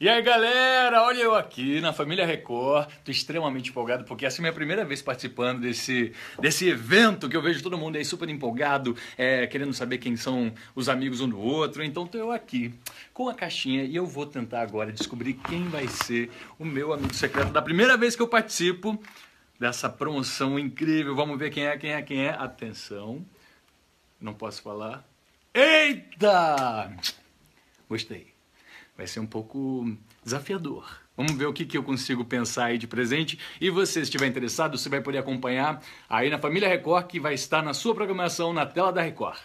E aí galera, olha eu aqui na Família Record, tô extremamente empolgado porque essa é a minha primeira vez participando desse, desse evento que eu vejo todo mundo aí super empolgado, é, querendo saber quem são os amigos um do outro. Então tô eu aqui com a caixinha e eu vou tentar agora descobrir quem vai ser o meu amigo secreto da primeira vez que eu participo dessa promoção incrível. Vamos ver quem é, quem é, quem é. Atenção, não posso falar. Eita! Gostei vai ser um pouco desafiador. Vamos ver o que, que eu consigo pensar aí de presente. E você, se estiver interessado, você vai poder acompanhar aí na Família Record, que vai estar na sua programação na tela da Record.